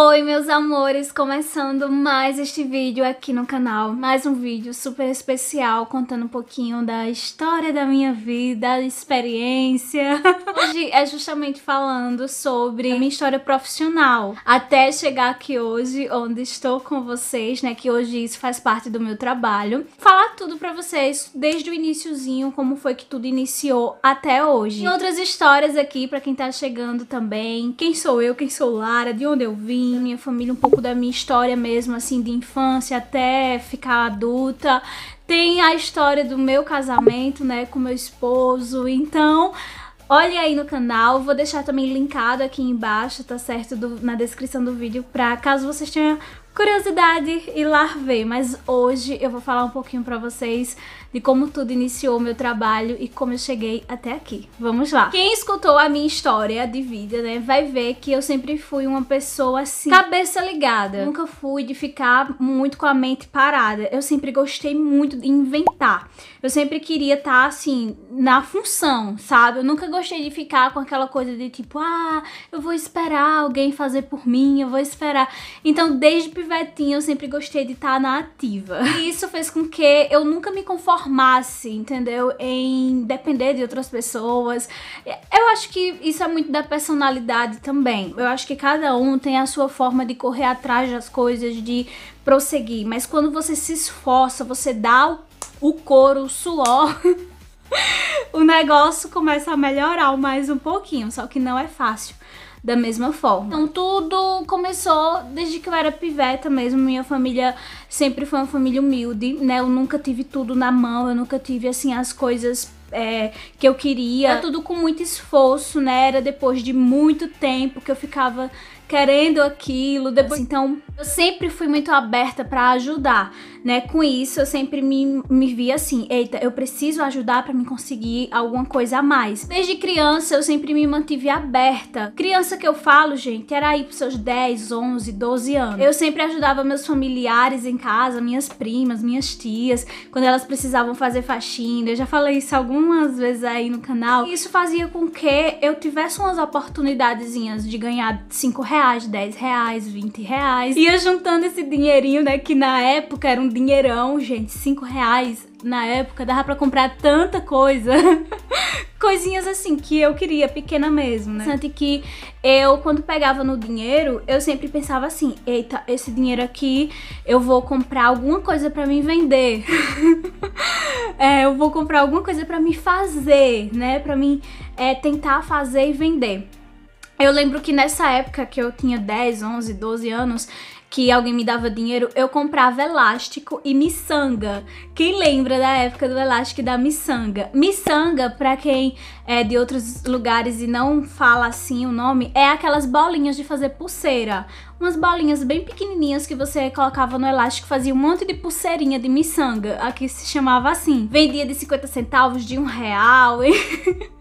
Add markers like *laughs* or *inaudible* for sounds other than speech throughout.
Oi meus amores, começando mais este vídeo aqui no canal, mais um vídeo super especial contando um pouquinho da história da minha vida, da experiência. *laughs* Hoje é justamente falando sobre a minha história profissional, até chegar aqui hoje onde estou com vocês, né, que hoje isso faz parte do meu trabalho. Falar tudo pra vocês desde o iníciozinho, como foi que tudo iniciou até hoje. E outras histórias aqui pra quem tá chegando também, quem sou eu, quem sou Lara, de onde eu vim, Assim, minha família, um pouco da minha história mesmo, assim, de infância até ficar adulta. Tem a história do meu casamento, né, com meu esposo. Então, olhe aí no canal, vou deixar também linkado aqui embaixo, tá certo, do, na descrição do vídeo, pra caso vocês tenham curiosidade e larvei, mas hoje eu vou falar um pouquinho para vocês de como tudo iniciou o meu trabalho e como eu cheguei até aqui. Vamos lá. Quem escutou a minha história de vida, né, vai ver que eu sempre fui uma pessoa assim, cabeça ligada. Nunca fui de ficar muito com a mente parada. Eu sempre gostei muito de inventar. Eu sempre queria estar tá, assim na função, sabe? Eu nunca gostei de ficar com aquela coisa de tipo, ah, eu vou esperar alguém fazer por mim, eu vou esperar. Então, desde eu sempre gostei de estar tá na ativa. *laughs* E isso fez com que eu nunca me conformasse, entendeu? Em depender de outras pessoas. Eu acho que isso é muito da personalidade também. Eu acho que cada um tem a sua forma de correr atrás das coisas, de prosseguir. Mas quando você se esforça, você dá o, o couro, o suor. *laughs* o negócio começa a melhorar mais um pouquinho, só que não é fácil da mesma forma. Então tudo começou desde que eu era piveta mesmo. Minha família sempre foi uma família humilde, né? Eu nunca tive tudo na mão, eu nunca tive assim as coisas é, que eu queria. Era tudo com muito esforço, né? Era depois de muito tempo que eu ficava querendo aquilo. Depois, assim, então eu sempre fui muito aberta para ajudar, né? Com isso, eu sempre me, me via assim: eita, eu preciso ajudar para me conseguir alguma coisa a mais. Desde criança, eu sempre me mantive aberta. Criança que eu falo, gente, era aí pros seus 10, 11, 12 anos. Eu sempre ajudava meus familiares em casa, minhas primas, minhas tias, quando elas precisavam fazer faxina. Eu já falei isso algumas vezes aí no canal. E isso fazia com que eu tivesse umas oportunidades de ganhar 5 reais, 10 reais, 20 reais. E ia juntando esse dinheirinho, né? Que na época era um dinheirão, gente. Cinco reais na época dava para comprar tanta coisa. *laughs* Coisinhas assim que eu queria, pequena mesmo, né? Tanto que eu, quando pegava no dinheiro, eu sempre pensava assim: eita, esse dinheiro aqui eu vou comprar alguma coisa para mim vender. *laughs* é, eu vou comprar alguma coisa para me fazer, né? Para mim é, tentar fazer e vender. Eu lembro que nessa época que eu tinha 10, 11, 12 anos, que alguém me dava dinheiro, eu comprava elástico e miçanga. Quem lembra da época do elástico e da miçanga? Miçanga, para quem é de outros lugares e não fala assim o nome, é aquelas bolinhas de fazer pulseira. Umas bolinhas bem pequenininhas que você colocava no elástico, fazia um monte de pulseirinha de miçanga. Aqui se chamava assim. Vendia de 50 centavos, de um real. E... *laughs*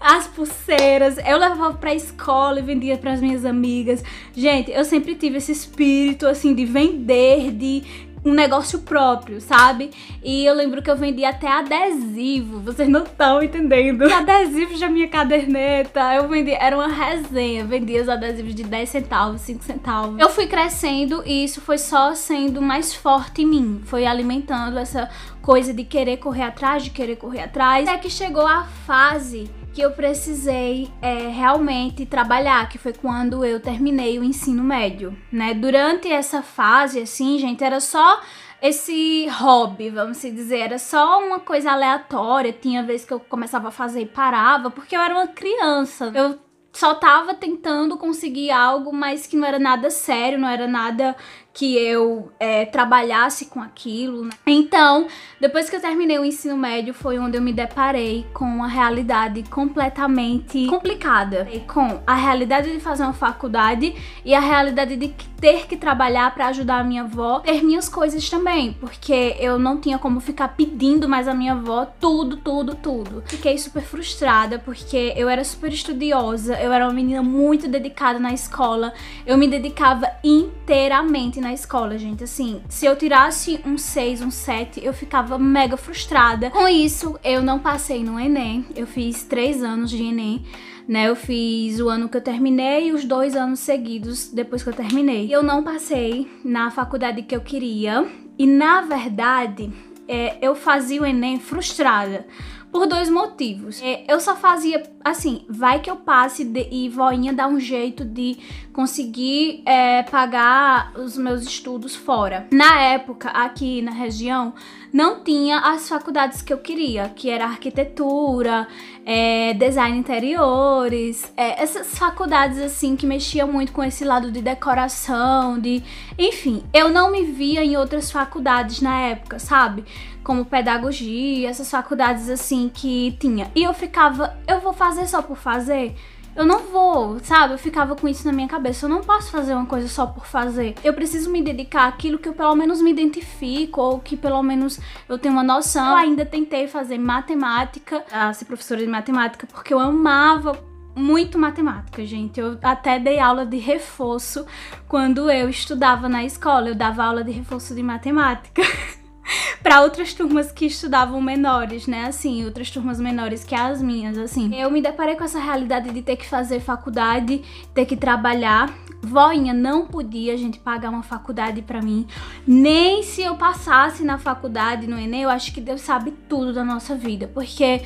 as pulseiras, eu levava pra escola e vendia pras minhas amigas. Gente, eu sempre tive esse espírito, assim, de vender, de um negócio próprio, sabe? E eu lembro que eu vendia até adesivo, vocês não estão entendendo. Adesivos da é minha caderneta, eu vendia, era uma resenha, vendia os adesivos de 10 centavos, 5 centavos. Eu fui crescendo e isso foi só sendo mais forte em mim, foi alimentando essa coisa de querer correr atrás, de querer correr atrás, até que chegou a fase que eu precisei é, realmente trabalhar, que foi quando eu terminei o ensino médio, né? Durante essa fase, assim, gente, era só esse hobby, vamos dizer, era só uma coisa aleatória. Tinha vezes que eu começava a fazer e parava, porque eu era uma criança. Eu só tava tentando conseguir algo, mas que não era nada sério, não era nada que eu é, trabalhasse com aquilo. Né? Então, depois que eu terminei o ensino médio, foi onde eu me deparei com uma realidade completamente complicada. Com a realidade de fazer uma faculdade e a realidade de ter que trabalhar para ajudar a minha avó, ter minhas coisas também, porque eu não tinha como ficar pedindo mais a minha avó tudo, tudo, tudo. Fiquei super frustrada porque eu era super estudiosa, eu era uma menina muito dedicada na escola, eu me dedicava inteiramente na escola, gente. Assim, se eu tirasse um 6, um 7, eu ficava mega frustrada. Com isso, eu não passei no Enem. Eu fiz 3 anos de Enem. Né, eu fiz o ano que eu terminei e os dois anos seguidos depois que eu terminei. Eu não passei na faculdade que eu queria e, na verdade, é, eu fazia o Enem frustrada, por dois motivos. É, eu só fazia assim, vai que eu passe de, e voinha dá um jeito de conseguir é, pagar os meus estudos fora. Na época, aqui na região, não tinha as faculdades que eu queria, que era arquitetura, é, design interiores, é, essas faculdades assim que mexiam muito com esse lado de decoração, de, enfim, eu não me via em outras faculdades na época, sabe? como pedagogia, essas faculdades assim que tinha. E eu ficava, eu vou fazer só por fazer? Eu não vou, sabe? Eu ficava com isso na minha cabeça. Eu não posso fazer uma coisa só por fazer. Eu preciso me dedicar àquilo que eu pelo menos me identifico, ou que pelo menos eu tenho uma noção. Eu ainda tentei fazer matemática, ah, ser professora de matemática, porque eu amava muito matemática, gente. Eu até dei aula de reforço quando eu estudava na escola. Eu dava aula de reforço de matemática. *laughs* *laughs* para outras turmas que estudavam menores, né? Assim, outras turmas menores que as minhas, assim. Eu me deparei com essa realidade de ter que fazer faculdade, ter que trabalhar. Voinha não podia a gente pagar uma faculdade para mim, nem se eu passasse na faculdade no ENEM, eu acho que Deus sabe tudo da nossa vida, porque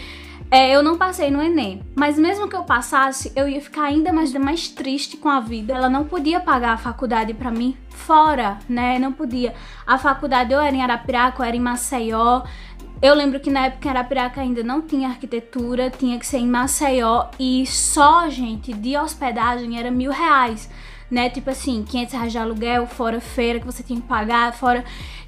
é, eu não passei no Enem, mas mesmo que eu passasse, eu ia ficar ainda mais, mais triste com a vida. Ela não podia pagar a faculdade para mim fora, né? Não podia. A faculdade eu era em Arapiraca, eu era em Maceió. Eu lembro que na época em Arapiraca ainda não tinha arquitetura, tinha que ser em Maceió e só, gente, de hospedagem era mil reais, né? Tipo assim, 500 reais de aluguel, fora feira que você tinha que pagar, fora.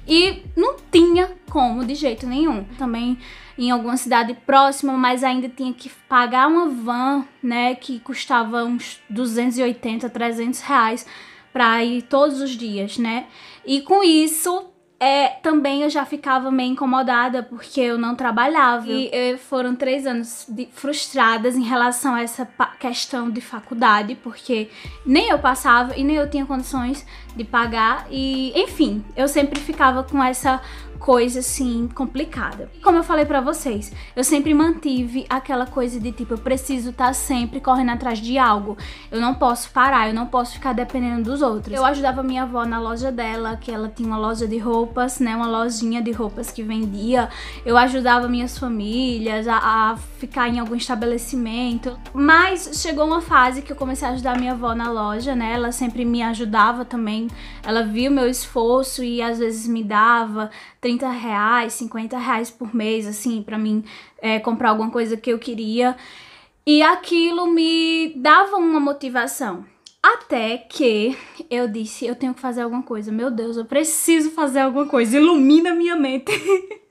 E não tinha como, de jeito nenhum. Também em alguma cidade próxima, mas ainda tinha que pagar uma van, né, que custava uns 280, 300 reais para ir todos os dias, né? E com isso, é, também eu já ficava meio incomodada porque eu não trabalhava. E eh, foram três anos de, frustradas em relação a essa questão de faculdade, porque nem eu passava e nem eu tinha condições de pagar. E, enfim, eu sempre ficava com essa coisa assim complicada. Como eu falei para vocês, eu sempre mantive aquela coisa de tipo eu preciso estar tá sempre correndo atrás de algo. Eu não posso parar, eu não posso ficar dependendo dos outros. Eu ajudava minha avó na loja dela, que ela tinha uma loja de roupas, né, uma lojinha de roupas que vendia. Eu ajudava minhas famílias a, a ficar em algum estabelecimento. Mas chegou uma fase que eu comecei a ajudar minha avó na loja, né? Ela sempre me ajudava também. Ela via o meu esforço e às vezes me dava 30 reais, 50 reais por mês, assim, para mim é, comprar alguma coisa que eu queria. E aquilo me dava uma motivação. Até que eu disse, eu tenho que fazer alguma coisa. Meu Deus, eu preciso fazer alguma coisa. Ilumina minha mente. *laughs*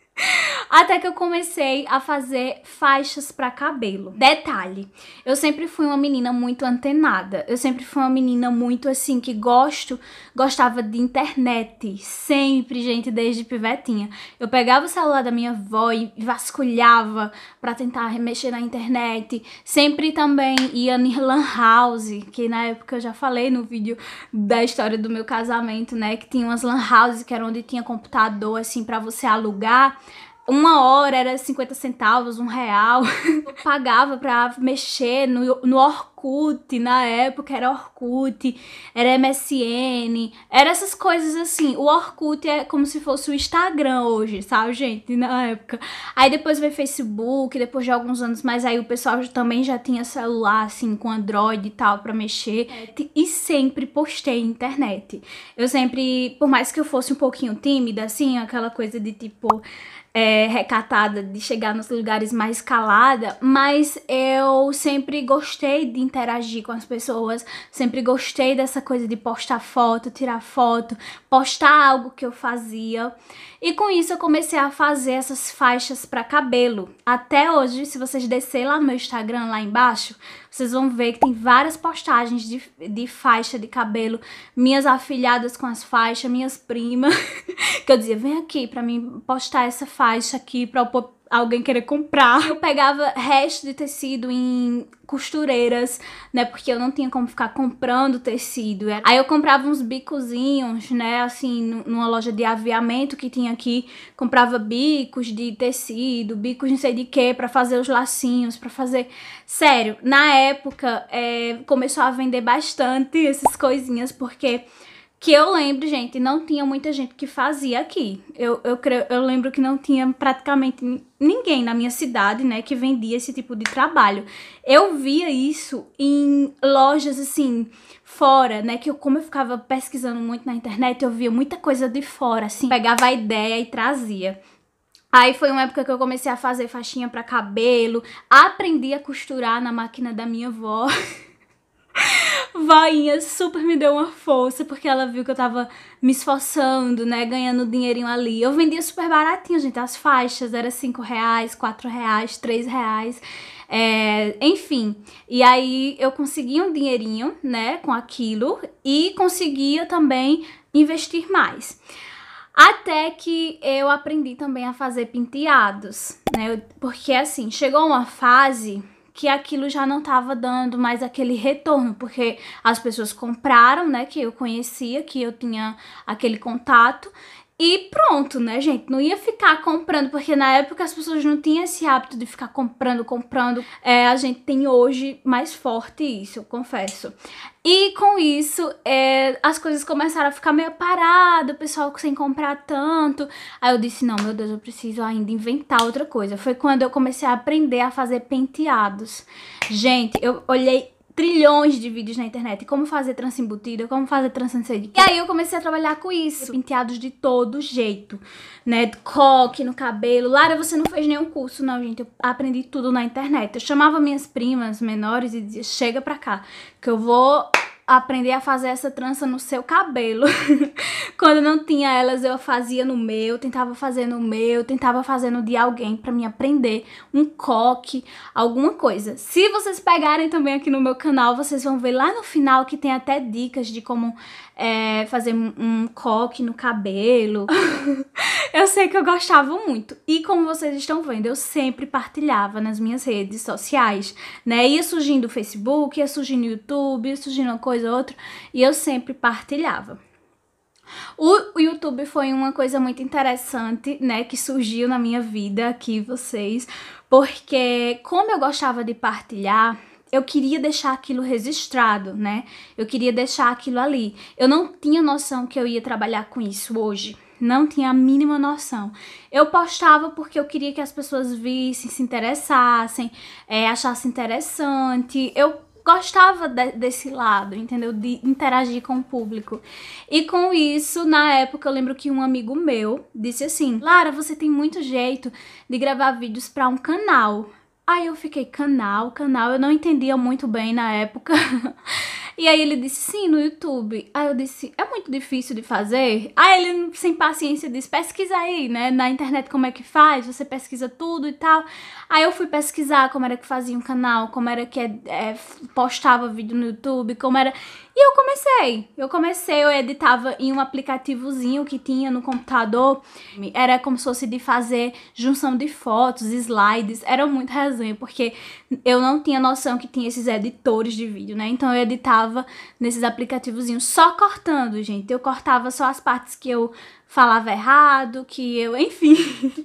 Até que eu comecei a fazer faixas para cabelo. Detalhe, eu sempre fui uma menina muito antenada. Eu sempre fui uma menina muito assim que gosto, gostava de internet, sempre, gente, desde pivetinha. Eu pegava o celular da minha avó e vasculhava para tentar remexer na internet. Sempre também ia em lan house, que na época eu já falei no vídeo da história do meu casamento, né, que tinha umas lan house que era onde tinha computador assim para você alugar uma hora era 50 centavos, um real. *laughs* Eu pagava pra mexer no, no Orkut, na época era Orkut, era MSN, era essas coisas assim. O Orkut é como se fosse o Instagram hoje, sabe, gente? Na época. Aí depois veio Facebook, depois de alguns anos, mas aí o pessoal também já tinha celular, assim, com Android e tal, pra mexer. É. E sempre postei internet. Eu sempre, por mais que eu fosse um pouquinho tímida, assim, aquela coisa de tipo é, recatada, de chegar nos lugares mais calada, mas eu sempre gostei de interagir com as pessoas, sempre gostei dessa coisa de postar foto, tirar foto, postar algo que eu fazia. E com isso eu comecei a fazer essas faixas para cabelo. Até hoje, se vocês descer lá no meu Instagram, lá embaixo, vocês vão ver que tem várias postagens de, de faixa de cabelo. Minhas afilhadas com as faixas, minhas primas. *laughs* que eu dizia, vem aqui para mim postar essa faixa aqui pra eu alguém querer comprar. Eu pegava resto de tecido em costureiras, né? Porque eu não tinha como ficar comprando tecido. Aí eu comprava uns bicozinhos, né? Assim, numa loja de aviamento que tinha aqui, comprava bicos de tecido, bicos não sei de que, para fazer os lacinhos, para fazer. Sério, na época é... começou a vender bastante essas coisinhas, porque que eu lembro, gente, não tinha muita gente que fazia aqui. Eu, eu, creio, eu lembro que não tinha praticamente ninguém na minha cidade, né, que vendia esse tipo de trabalho. Eu via isso em lojas, assim, fora, né, que eu, como eu ficava pesquisando muito na internet, eu via muita coisa de fora, assim, pegava a ideia e trazia. Aí foi uma época que eu comecei a fazer faixinha para cabelo, aprendi a costurar na máquina da minha avó. *laughs* Vainha super me deu uma força, porque ela viu que eu tava me esforçando, né? Ganhando dinheirinho ali. Eu vendia super baratinho, gente. As faixas eram 5 reais, 4 reais, 3 reais. É, enfim, e aí eu consegui um dinheirinho, né, com aquilo e conseguia também investir mais. Até que eu aprendi também a fazer penteados, né? Porque assim, chegou uma fase que aquilo já não estava dando mais aquele retorno, porque as pessoas compraram, né, que eu conhecia, que eu tinha aquele contato, e pronto, né, gente? Não ia ficar comprando, porque na época as pessoas não tinham esse hábito de ficar comprando, comprando. É, a gente tem hoje mais forte isso, eu confesso. E com isso, é, as coisas começaram a ficar meio parado, o pessoal sem comprar tanto. Aí eu disse: não, meu Deus, eu preciso ainda inventar outra coisa. Foi quando eu comecei a aprender a fazer penteados. Gente, eu olhei trilhões de vídeos na internet. Como fazer trança embutida, como fazer trança não sei E aí eu comecei a trabalhar com isso. Penteados de todo jeito, né? De coque no cabelo. Lara, você não fez nenhum curso, não, gente. Eu aprendi tudo na internet. Eu chamava minhas primas menores e dizia, chega pra cá, que eu vou aprender a fazer essa trança no seu cabelo. *laughs* Quando não tinha elas, eu fazia no meu, tentava fazer no meu, tentava fazer no de alguém para me aprender um coque, alguma coisa. Se vocês pegarem também aqui no meu canal, vocês vão ver lá no final que tem até dicas de como é, fazer um coque no cabelo. *laughs* eu sei que eu gostava muito. E como vocês estão vendo, eu sempre partilhava nas minhas redes sociais, né? Ia surgindo o Facebook, ia surgindo o YouTube, ia surgindo uma coisa ou outra, e eu sempre partilhava. O YouTube foi uma coisa muito interessante, né, que surgiu na minha vida aqui, vocês, porque como eu gostava de partilhar, eu queria deixar aquilo registrado, né? Eu queria deixar aquilo ali. Eu não tinha noção que eu ia trabalhar com isso hoje. Não tinha a mínima noção. Eu postava porque eu queria que as pessoas vissem, se interessassem, é, achassem interessante. Eu gostava de, desse lado, entendeu? De interagir com o público. E com isso, na época, eu lembro que um amigo meu disse assim: Lara, você tem muito jeito de gravar vídeos para um canal. Aí eu fiquei, canal, canal, eu não entendia muito bem na época. *laughs* e aí ele disse, sim, no YouTube. Aí eu disse, é muito difícil de fazer? Aí ele, sem paciência, disse, pesquisa aí, né, na internet como é que faz, você pesquisa tudo e tal. Aí eu fui pesquisar como era que fazia um canal, como era que é, é, postava vídeo no YouTube, como era... E eu comecei. Eu comecei, eu editava em um aplicativozinho que tinha no computador. Era como se fosse de fazer junção de fotos, slides. Era muito resenha, porque eu não tinha noção que tinha esses editores de vídeo, né? Então eu editava nesses aplicativozinhos, só cortando, gente. Eu cortava só as partes que eu falava errado, que eu, enfim,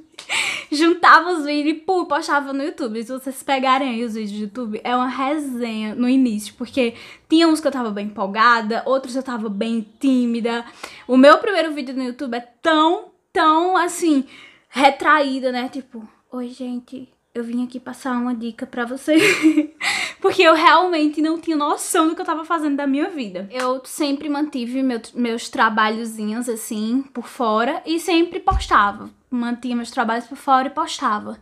*laughs* juntava os vídeos e pum, postava no YouTube. Se vocês pegarem aí os vídeos do YouTube, é uma resenha no início, porque tinha uns que eu tava bem empolgada, outros eu tava bem tímida. O meu primeiro vídeo no YouTube é tão, tão assim, retraída, né? Tipo, oi, gente eu vim aqui passar uma dica para você, *laughs* porque eu realmente não tinha noção do que eu tava fazendo da minha vida. Eu sempre mantive meu, meus trabalhozinhos assim por fora e sempre postava. Mantinha meus trabalhos por fora e postava.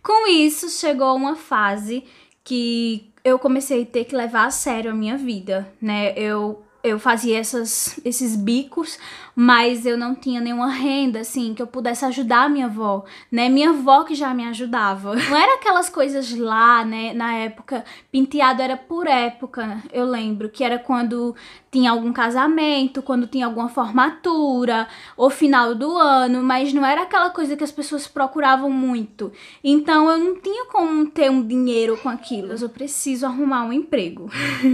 Com isso chegou uma fase que eu comecei a ter que levar a sério a minha vida, né? Eu eu fazia essas, esses bicos, mas eu não tinha nenhuma renda, assim, que eu pudesse ajudar a minha avó, né? Minha avó que já me ajudava. *laughs* Não era aquelas coisas lá, né? Na época, penteado era por época, eu lembro, que era quando tinha algum casamento, quando tinha alguma formatura, ou final do ano, mas não era aquela coisa que as pessoas procuravam muito. Então eu não tinha como ter um dinheiro com aquilo. Eu preciso arrumar um emprego.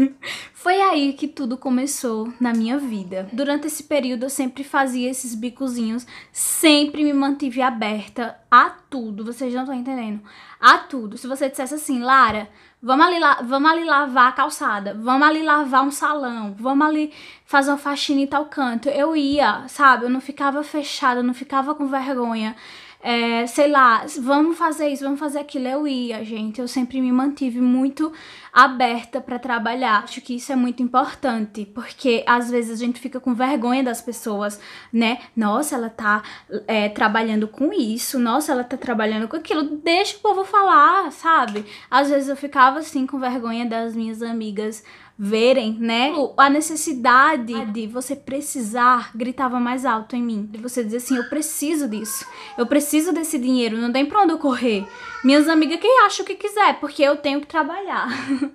*laughs* Foi aí que tudo começou na minha vida. Durante esse período eu sempre fazia esses bicozinhos, sempre me mantive aberta a tudo, vocês não estão entendendo. A tudo. Se você dissesse assim, Lara, Vamos ali, vamos ali lavar a calçada, vamos ali lavar um salão, vamos ali fazer uma faxina em tal canto. Eu ia, sabe? Eu não ficava fechada, eu não ficava com vergonha é, sei lá, vamos fazer isso, vamos fazer aquilo. Eu ia, gente. Eu sempre me mantive muito aberta para trabalhar. Acho que isso é muito importante, porque às vezes a gente fica com vergonha das pessoas, né? Nossa, ela tá é, trabalhando com isso, nossa, ela tá trabalhando com aquilo. Deixa o povo falar, sabe? Às vezes eu ficava assim com vergonha das minhas amigas verem, né? A necessidade de você precisar gritava mais alto em mim. De você dizer assim, eu preciso disso. Eu preciso desse dinheiro, não tem pra onde eu correr. Minhas amigas quem acha o que quiser, porque eu tenho que trabalhar. *laughs*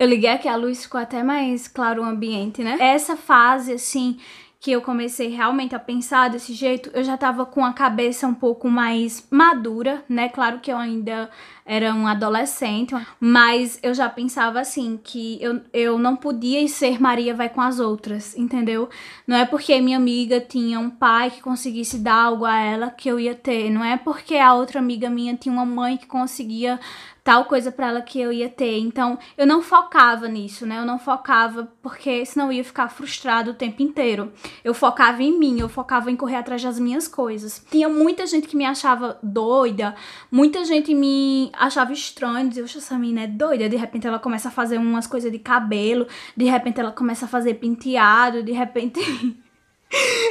eu liguei aqui, a luz ficou até mais claro o ambiente, né? Essa fase, assim, que eu comecei realmente a pensar desse jeito, eu já tava com a cabeça um pouco mais madura, né? Claro que eu ainda era um adolescente, mas eu já pensava assim, que eu, eu não podia ser Maria vai com as outras, entendeu? Não é porque minha amiga tinha um pai que conseguisse dar algo a ela que eu ia ter, não é porque a outra amiga minha tinha uma mãe que conseguia tal coisa para ela que eu ia ter. Então, eu não focava nisso, né? Eu não focava porque senão eu ia ficar frustrado o tempo inteiro. Eu focava em mim, eu focava em correr atrás das minhas coisas. Tinha muita gente que me achava doida, muita gente me achava estranho, dizia, "Oxa, essa menina é doida". De repente ela começa a fazer umas coisas de cabelo, de repente ela começa a fazer penteado, de repente *laughs*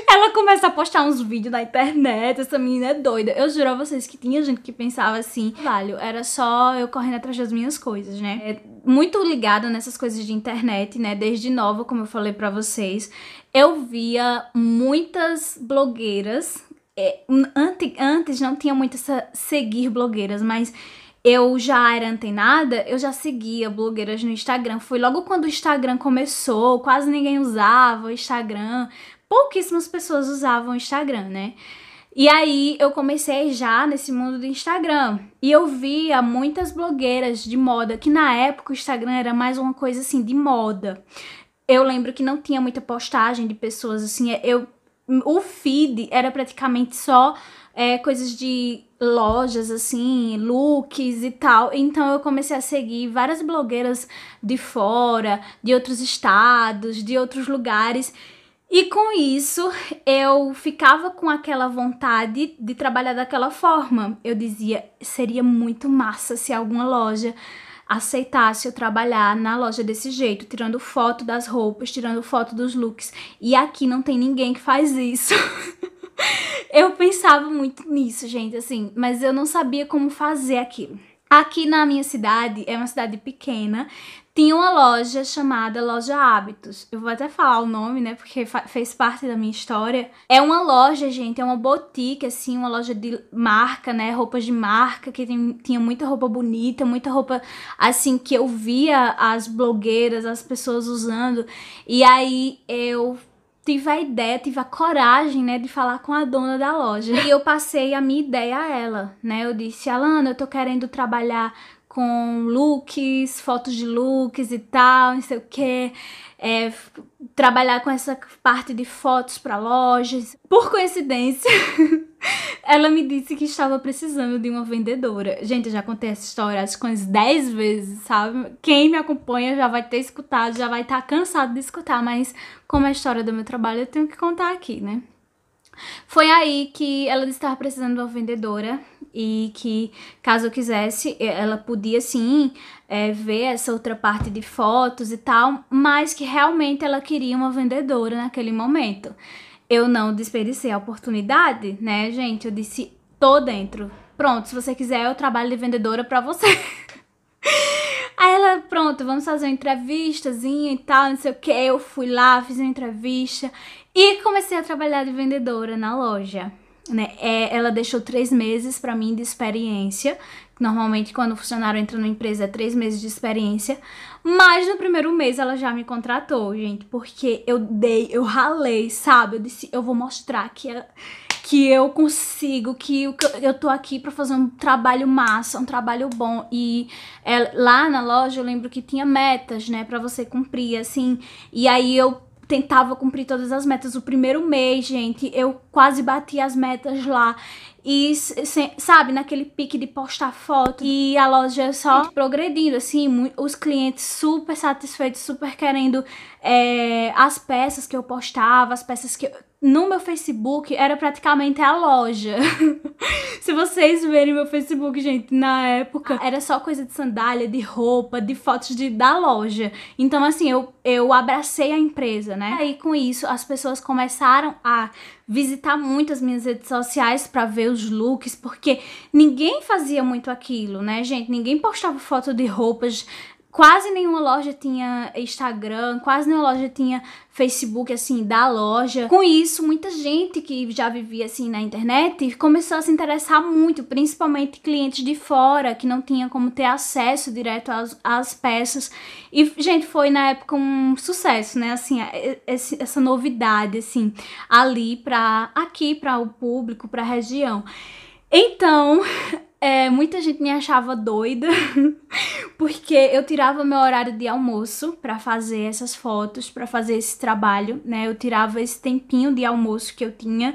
Ela começa a postar uns vídeos na internet, essa menina é doida. Eu juro a vocês que tinha gente que pensava assim, vale, era só eu correndo atrás das minhas coisas, né? É muito ligada nessas coisas de internet, né? Desde nova, como eu falei para vocês, eu via muitas blogueiras. É, antes, antes não tinha muito essa seguir blogueiras, mas eu já era antenada, eu já seguia blogueiras no Instagram. Foi logo quando o Instagram começou, quase ninguém usava o Instagram, pouquíssimas pessoas usavam o Instagram, né? E aí eu comecei já nesse mundo do Instagram. E eu via muitas blogueiras de moda, que na época o Instagram era mais uma coisa assim de moda. Eu lembro que não tinha muita postagem de pessoas assim, é, eu o feed era praticamente só é, coisas de lojas, assim, looks e tal. Então eu comecei a seguir várias blogueiras de fora, de outros estados, de outros lugares. E com isso, eu ficava com aquela vontade de trabalhar daquela forma. Eu dizia, seria muito massa se alguma loja aceitasse eu trabalhar na loja desse jeito, tirando foto das roupas, tirando foto dos looks. E aqui não tem ninguém que faz isso. *laughs* eu pensava muito nisso, gente, assim, mas eu não sabia como fazer aquilo. Aqui na minha cidade, é uma cidade pequena, tinha uma loja chamada Loja Hábitos. Eu vou até falar o nome, né? Porque fez parte da minha história. É uma loja, gente, é uma boutique, assim, uma loja de marca, né? Roupas de marca, que tem, tinha muita roupa bonita, muita roupa, assim, que eu via as blogueiras, as pessoas usando. E aí eu tive a ideia, tive a coragem, né, de falar com a dona da loja. E eu passei a minha ideia a ela, né? Eu disse, Alana, eu tô querendo trabalhar com looks, fotos de looks e tal, não sei o que, é, trabalhar com essa parte de fotos para lojas. Por coincidência, *laughs* ela me disse que estava precisando de uma vendedora. Gente, eu já contei essa história acho que umas 10 vezes, sabe? Quem me acompanha já vai ter escutado, já vai estar tá cansado de escutar, mas como é a história do meu trabalho, eu tenho que contar aqui, né? Foi aí que ela estava precisando de uma vendedora e que, caso eu quisesse, ela podia sim é, ver essa outra parte de fotos e tal, mas que realmente ela queria uma vendedora naquele momento. Eu não desperdicei a oportunidade, né, gente? Eu disse, tô dentro. Pronto, se você quiser, eu trabalho de vendedora para você. *laughs* Aí ela, pronto, vamos fazer uma entrevistazinha e tal, não sei o que. Eu fui lá, fiz uma entrevista e comecei a trabalhar de vendedora na loja. Né? É, ela deixou três meses para mim de experiência. Normalmente, quando o funcionário entra na empresa, é três meses de experiência. Mas no primeiro mês ela já me contratou, gente, porque eu dei, eu ralei, sabe? Eu disse, eu vou mostrar que ela que eu consigo, que eu, eu tô aqui para fazer um trabalho massa, um trabalho bom. E é, lá na loja eu lembro que tinha metas, né, para você cumprir, assim. E aí eu tentava cumprir todas as metas. O primeiro mês, gente, eu quase bati as metas lá. E, sabe, naquele pique de postar foto. E a loja só progredindo, assim, os clientes super satisfeitos, super querendo é, as peças que eu postava, as peças que, no meu Facebook era praticamente a loja. *laughs* Se vocês verem meu Facebook, gente, na época ah. era só coisa de sandália, de roupa, de fotos de, da loja. Então, assim, eu, eu abracei a empresa, né? Aí com isso, as pessoas começaram a visitar muito as minhas redes sociais para ver os looks, porque ninguém fazia muito aquilo, né, gente? Ninguém postava foto de roupas quase nenhuma loja tinha Instagram, quase nenhuma loja tinha Facebook, assim, da loja. Com isso, muita gente que já vivia, assim, na internet começou a se interessar muito, principalmente clientes de fora, que não tinha como ter acesso direto às, às peças. E, gente, foi na época um sucesso, né? Assim, é, é, essa novidade, assim, ali pra... aqui, para o público, pra região. Então, *laughs* É, muita gente me achava doida, *laughs* porque eu tirava meu horário de almoço para fazer essas fotos, para fazer esse trabalho, né? Eu tirava esse tempinho de almoço que eu tinha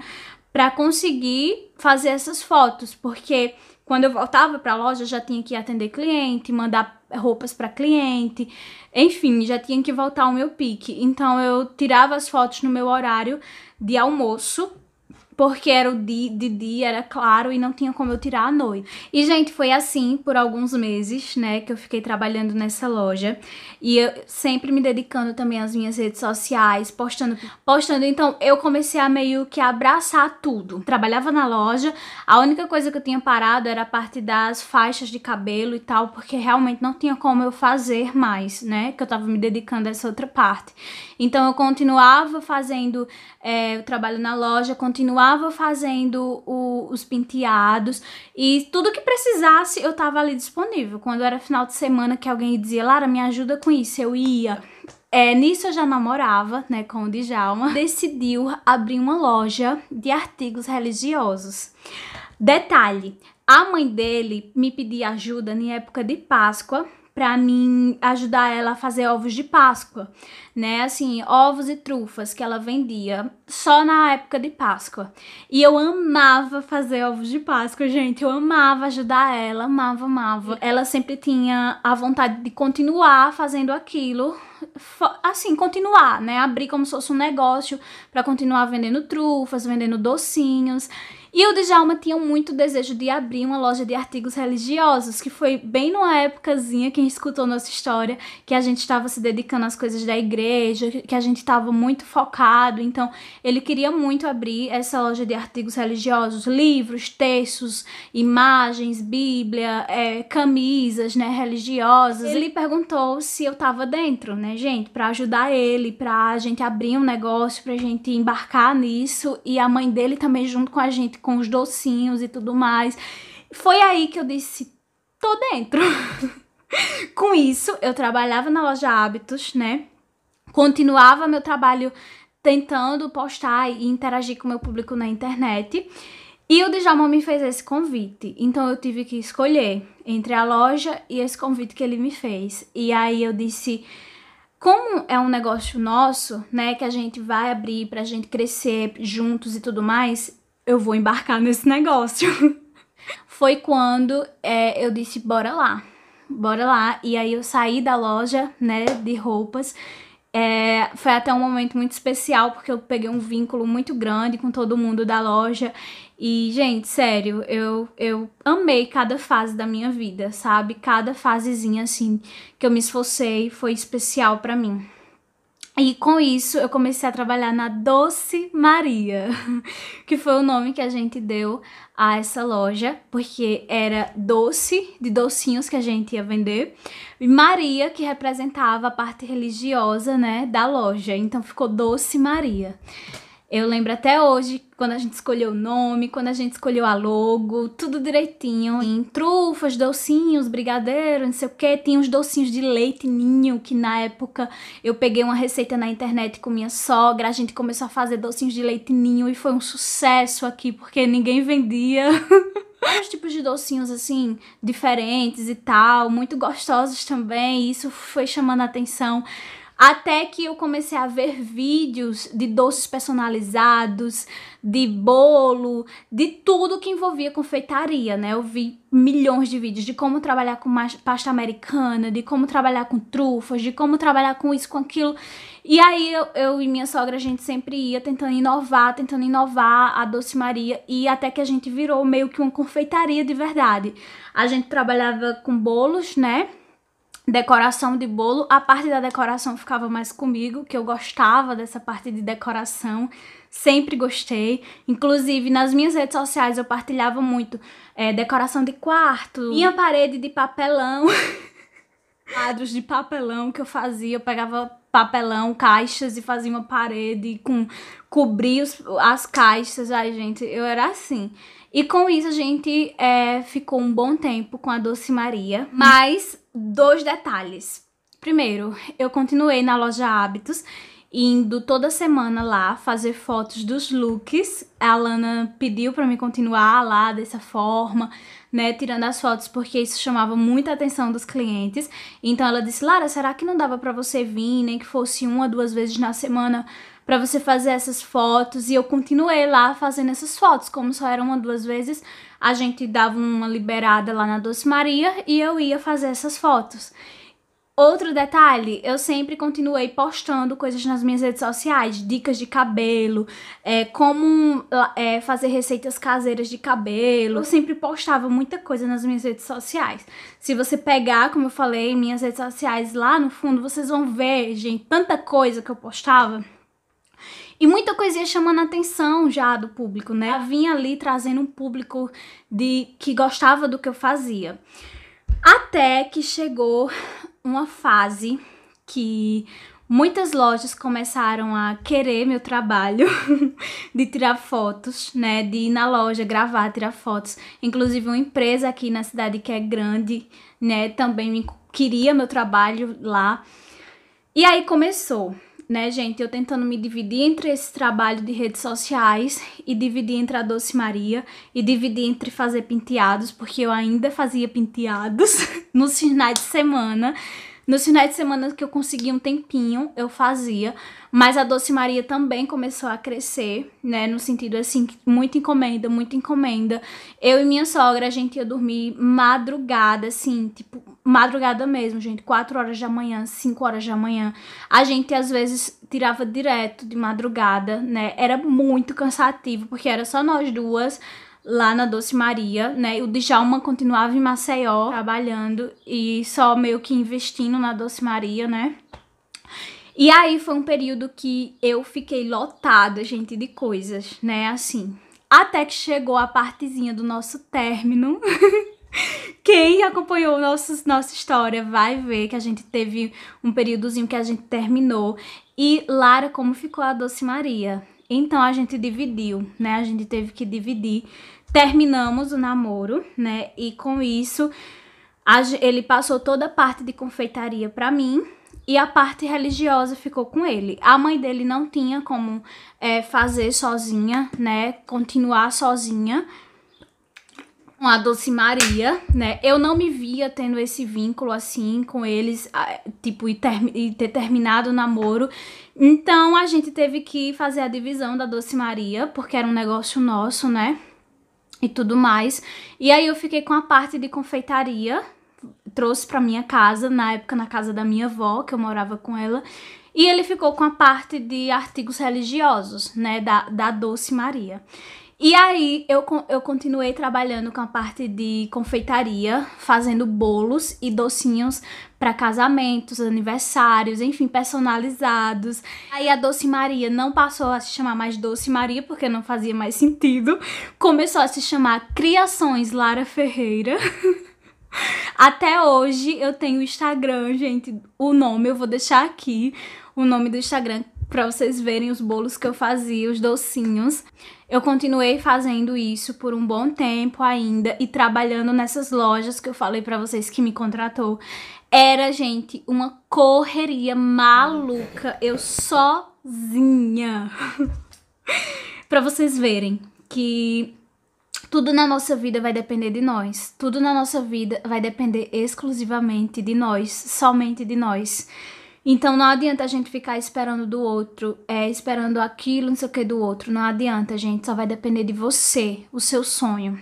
para conseguir fazer essas fotos, porque quando eu voltava para a loja já tinha que atender cliente, mandar roupas para cliente, enfim, já tinha que voltar ao meu pique. Então eu tirava as fotos no meu horário de almoço porque era o dia, de dia, era claro e não tinha como eu tirar à noite. E, gente, foi assim por alguns meses, né, que eu fiquei trabalhando nessa loja e eu sempre me dedicando também às minhas redes sociais, postando, postando. Então, eu comecei a meio que abraçar tudo. Trabalhava na loja, a única coisa que eu tinha parado era a parte das faixas de cabelo e tal, porque realmente não tinha como eu fazer mais, né, que eu tava me dedicando a essa outra parte. Então eu continuava fazendo é, o trabalho na loja, continuava fazendo o, os penteados e tudo que precisasse eu tava ali disponível. Quando era final de semana que alguém dizia, Lara, me ajuda com isso, eu ia. É, nisso eu já namorava, né, com o Djalma. Decidiu abrir uma loja de artigos religiosos. Detalhe, a mãe dele me pedia ajuda em época de Páscoa para mim ajudar ela a fazer ovos de Páscoa, né? Assim, ovos e trufas que ela vendia só na época de Páscoa. E eu amava fazer ovos de Páscoa, gente. Eu amava ajudar ela, amava, amava. Ela sempre tinha a vontade de continuar fazendo aquilo, assim, continuar, né? Abrir como se fosse um negócio para continuar vendendo trufas, vendendo docinhos. E o Djalma tinha muito desejo de abrir uma loja de artigos religiosos, que foi bem numa épocazinha, quem escutou nossa história, que a gente estava se dedicando às coisas da igreja, que a gente estava muito focado. Então, ele queria muito abrir essa loja de artigos religiosos, livros, textos, imagens, Bíblia, é, camisas, né, religiosas. Ele perguntou se eu estava dentro, né, gente, para ajudar ele, para a gente abrir um negócio, para a gente embarcar nisso. E a mãe dele também junto com a gente com os docinhos e tudo mais. Foi aí que eu disse: tô dentro. *laughs* com isso, eu trabalhava na loja Hábitos, né? Continuava meu trabalho tentando postar e interagir com meu público na internet. E o Djalma me fez esse convite, então eu tive que escolher entre a loja e esse convite que ele me fez. E aí eu disse, como é um negócio nosso, né, que a gente vai abrir pra gente crescer juntos e tudo mais, eu vou embarcar nesse negócio. *laughs* Foi quando é, eu disse, bora lá, bora lá. E aí eu saí da loja, né, de roupas. É, foi até um momento muito especial, porque eu peguei um vínculo muito grande com todo mundo da loja. E, gente, sério, eu, eu amei cada fase da minha vida, sabe? Cada fasezinha, assim, que eu me esforcei foi especial para mim. E com isso eu comecei a trabalhar na Doce Maria, *laughs* que foi o nome que a gente deu a essa loja, porque era doce, de docinhos que a gente ia vender, e Maria, que representava a parte religiosa, né, da loja. Então ficou Doce Maria. Eu lembro até hoje, quando a gente escolheu o nome, quando a gente escolheu a logo, tudo direitinho. Em trufas, docinhos, brigadeiro, não sei o quê. Tinha uns docinhos de leite ninho, que na época eu peguei uma receita na internet com minha sogra. A gente começou a fazer docinhos de leite ninho e foi um sucesso aqui, porque ninguém vendia. *laughs* vários tipos de docinhos assim, diferentes e tal, muito gostosos também, e isso foi chamando a atenção até que eu comecei a ver vídeos de doces personalizados, de bolo, de tudo que envolvia confeitaria, né? Eu vi milhões de vídeos de como trabalhar com pasta americana, de como trabalhar com trufas, de como trabalhar com isso, com aquilo. E aí eu, eu e minha sogra, a gente sempre ia tentando inovar, tentando inovar a Doce Maria e até que a gente virou meio que uma confeitaria de verdade. A gente trabalhava com bolos, né? decoração de bolo. A parte da decoração ficava mais comigo, que eu gostava dessa parte de decoração, sempre gostei. Inclusive, nas minhas redes sociais eu partilhava muito é, decoração de quarto, minha parede de papelão, *laughs* quadros de papelão que eu fazia, eu pegava papelão, caixas e fazia uma parede com cobrir os, as caixas, ai gente, eu era assim. E com isso a gente é, ficou um bom tempo com a Doce Maria, mas dois detalhes. Primeiro, eu continuei na loja Hábitos, indo toda semana lá fazer fotos dos looks. A Lana pediu para me continuar lá dessa forma, né, tirando as fotos porque isso chamava muita atenção dos clientes. Então ela disse: "Lara, será que não dava para você vir, nem que fosse uma, duas vezes na semana?" para você fazer essas fotos e eu continuei lá fazendo essas fotos, como só era uma duas vezes, a gente dava uma liberada lá na Doce Maria e eu ia fazer essas fotos. Outro detalhe, eu sempre continuei postando coisas nas minhas redes sociais, dicas de cabelo, é, como é, fazer receitas caseiras de cabelo. Eu sempre postava muita coisa nas minhas redes sociais. Se você pegar, como eu falei, minhas redes sociais lá no fundo, vocês vão ver, gente, tanta coisa que eu postava. E muita coisinha chamando a atenção já do público, né? Eu vinha ali trazendo um público de que gostava do que eu fazia. Até que chegou uma fase que muitas lojas começaram a querer meu trabalho *laughs* de tirar fotos, né? De ir na loja gravar, tirar fotos. Inclusive uma empresa aqui na cidade que é grande, né? Também queria meu trabalho lá. E aí começou né, gente? Eu tentando me dividir entre esse trabalho de redes sociais e dividir entre a Doce Maria e dividir entre fazer penteados, porque eu ainda fazia penteados *laughs* nos finais de semana. Nos finais de semana que eu conseguia um tempinho, eu fazia. Mas a Doce Maria também começou a crescer, né? No sentido assim, muita encomenda, muita encomenda. Eu e minha sogra, a gente ia dormir madrugada, assim, tipo, madrugada mesmo, gente. 4 horas da manhã, 5 horas da manhã. A gente às vezes tirava direto de madrugada, né? Era muito cansativo, porque era só nós duas lá na Doce Maria, né? O Djalma continuava em Maceió trabalhando e só meio que investindo na Doce Maria, né? E aí foi um período que eu fiquei lotada, gente, de coisas, né? Assim, até que chegou a partezinha do nosso término. *laughs* Quem acompanhou nossos, nossa história vai ver que a gente teve um períodozinho que a gente terminou. E Lara, como ficou a Doce Maria? Então a gente dividiu, né? A gente teve que dividir. Terminamos o namoro, né? E com isso a, ele passou toda a parte de confeitaria para mim e a parte religiosa ficou com ele. A mãe dele não tinha como é, fazer sozinha, né? Continuar sozinha com a doce Maria, né? Eu não me via tendo esse vínculo assim com eles, tipo, e, ter, e ter terminado o namoro então a gente teve que fazer a divisão da Doce Maria, porque era um negócio nosso, né? E tudo mais. E aí eu fiquei com a parte de confeitaria, trouxe para minha casa, na época na casa da minha avó, que eu morava com ela. E ele ficou com a parte de artigos religiosos, né, da, da Doce Maria. E aí eu, eu continuei trabalhando com a parte de confeitaria, fazendo bolos e docinhos para casamentos, aniversários, enfim, personalizados. Aí a Doce Maria não passou a se chamar mais Doce Maria porque não fazia mais sentido, começou a se chamar Criações Lara Ferreira. *laughs* Até hoje eu tenho o Instagram, gente, o nome eu vou deixar aqui, o nome do Instagram para vocês verem os bolos que eu fazia, os docinhos. Eu continuei fazendo isso por um bom tempo ainda e trabalhando nessas lojas que eu falei para vocês que me contratou. Era, gente, uma correria maluca. Eu sozinha. *laughs* para vocês verem que tudo na nossa vida vai depender de nós. Tudo na nossa vida vai depender exclusivamente de nós, somente de nós. Então não adianta a gente ficar esperando do outro, é, esperando aquilo, não sei o que do outro. Não adianta, gente. Só vai depender de você, o seu sonho.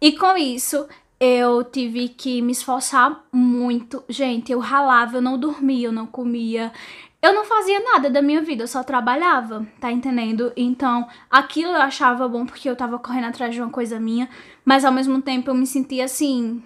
E com isso, eu tive que me esforçar muito. Gente, eu ralava, eu não dormia, eu não comia. Eu não fazia nada da minha vida, eu só trabalhava, tá entendendo? Então, aquilo eu achava bom porque eu tava correndo atrás de uma coisa minha, mas ao mesmo tempo eu me sentia assim,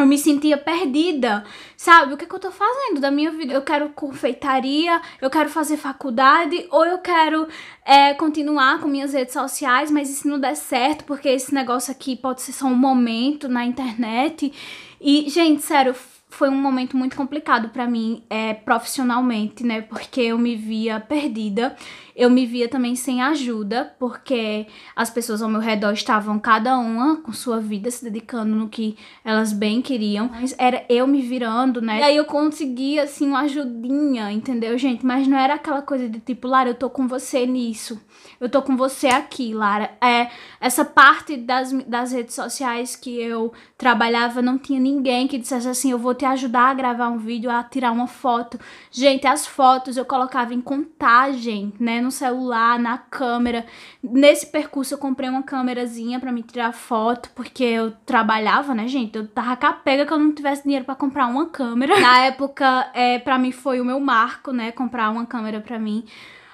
eu me sentia perdida, sabe? O que, é que eu tô fazendo da minha vida? Eu quero confeitaria, eu quero fazer faculdade, ou eu quero é, continuar com minhas redes sociais, mas isso não der certo, porque esse negócio aqui pode ser só um momento na internet. E, gente, sério, foi um momento muito complicado para mim é, profissionalmente, né? Porque eu me via perdida eu me via também sem ajuda, porque as pessoas ao meu redor estavam cada uma com sua vida se dedicando no que elas bem queriam, mas era eu me virando, né? E aí eu conseguia assim uma ajudinha, entendeu, gente? Mas não era aquela coisa de tipo, Lara, eu tô com você nisso. Eu tô com você aqui, Lara. É, essa parte das, das redes sociais que eu trabalhava, não tinha ninguém que dissesse assim: eu vou te ajudar a gravar um vídeo, a tirar uma foto. Gente, as fotos eu colocava em contagem, né? No celular, na câmera. Nesse percurso eu comprei uma câmerazinha para me tirar foto, porque eu trabalhava, né, gente? Eu tava capega que eu não tivesse dinheiro para comprar uma câmera. Na época, é, para mim foi o meu marco, né? Comprar uma câmera para mim.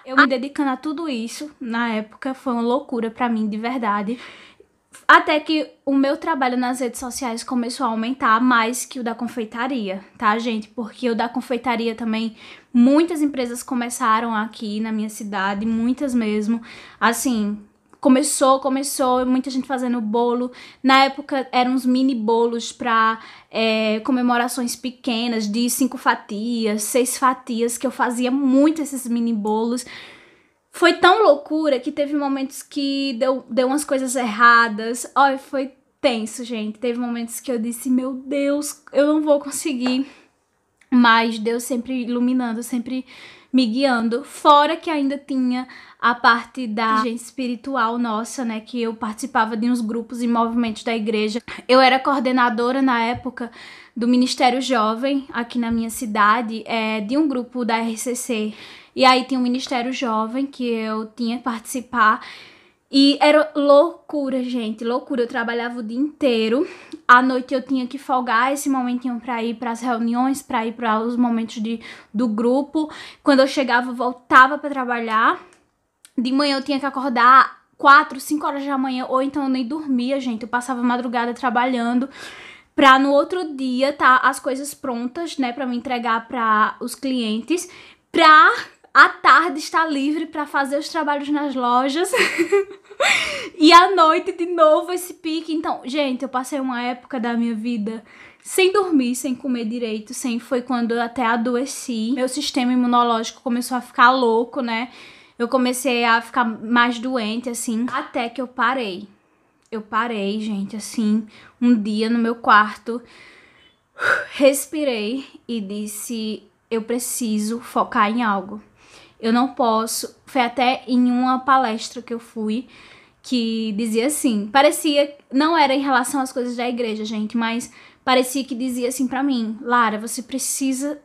Eu me ah. dedicando a tudo isso, na época, foi uma loucura para mim, de verdade. Até que o meu trabalho nas redes sociais começou a aumentar mais que o da confeitaria, tá, gente? Porque o da confeitaria também, muitas empresas começaram aqui na minha cidade, muitas mesmo. Assim, começou, começou, muita gente fazendo bolo. Na época eram uns mini bolos para é, comemorações pequenas, de cinco fatias, seis fatias, que eu fazia muito esses mini bolos. Foi tão loucura que teve momentos que deu, deu umas coisas erradas. Olha, foi tenso, gente. Teve momentos que eu disse, meu Deus, eu não vou conseguir. Mas Deus sempre iluminando, sempre me guiando. Fora que ainda tinha a parte da gente espiritual nossa, né? Que eu participava de uns grupos e movimentos da igreja. Eu era coordenadora na época do Ministério Jovem, aqui na minha cidade, é, de um grupo da RCC e aí tinha o ministério jovem que eu tinha que participar. E era loucura, gente, loucura. Eu trabalhava o dia inteiro. À noite eu tinha que folgar esse momentinho para ir para as reuniões, para ir para os momentos de, do grupo. Quando eu chegava, eu voltava para trabalhar. De manhã eu tinha que acordar 4, 5 horas da manhã, ou então eu nem dormia, gente. Eu passava madrugada trabalhando pra no outro dia tá as coisas prontas, né, para me entregar para os clientes, pra a tarde está livre para fazer os trabalhos nas lojas. *laughs* e à noite, de novo, esse pique. Então, gente, eu passei uma época da minha vida sem dormir, sem comer direito, sem foi quando eu até adoeci. Meu sistema imunológico começou a ficar louco, né? Eu comecei a ficar mais doente assim, até que eu parei. Eu parei, gente, assim, um dia no meu quarto, *sighs* respirei e disse: eu preciso focar em algo eu não posso. Foi até em uma palestra que eu fui que dizia assim, parecia, não era em relação às coisas da igreja, gente, mas parecia que dizia assim para mim, Lara, você precisa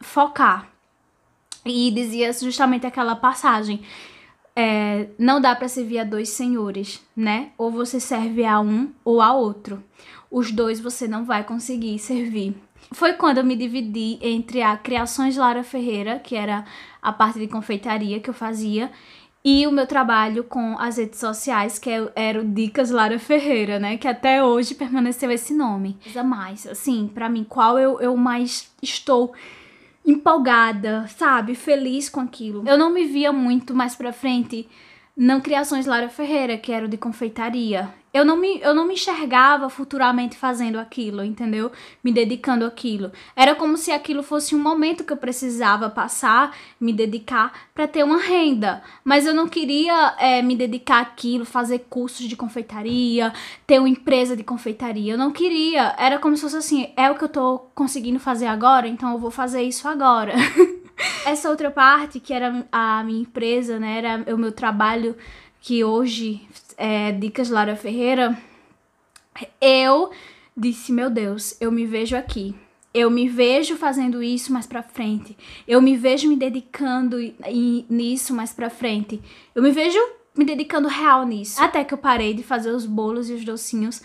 focar. E dizia justamente aquela passagem, é, não dá para servir a dois senhores, né? Ou você serve a um ou a outro. Os dois você não vai conseguir servir. Foi quando eu me dividi entre a Criações Lara Ferreira, que era a parte de confeitaria que eu fazia e o meu trabalho com as redes sociais, que é, era o Dicas Lara Ferreira, né? Que até hoje permaneceu esse nome. a mais, assim, para mim, qual eu, eu mais estou empolgada, sabe? Feliz com aquilo. Eu não me via muito mais pra frente não Criações Lara Ferreira, que era o de confeitaria. Eu não, me, eu não me enxergava futuramente fazendo aquilo, entendeu? Me dedicando àquilo. Era como se aquilo fosse um momento que eu precisava passar, me dedicar para ter uma renda. Mas eu não queria é, me dedicar àquilo, fazer cursos de confeitaria, ter uma empresa de confeitaria. Eu não queria. Era como se fosse assim: é o que eu tô conseguindo fazer agora, então eu vou fazer isso agora. *laughs* Essa outra parte, que era a minha empresa, né? Era o meu trabalho, que hoje é Dicas Lara Ferreira. Eu disse, meu Deus, eu me vejo aqui. Eu me vejo fazendo isso mais para frente. Eu me vejo me dedicando nisso mais para frente. Eu me vejo me dedicando real nisso. Até que eu parei de fazer os bolos e os docinhos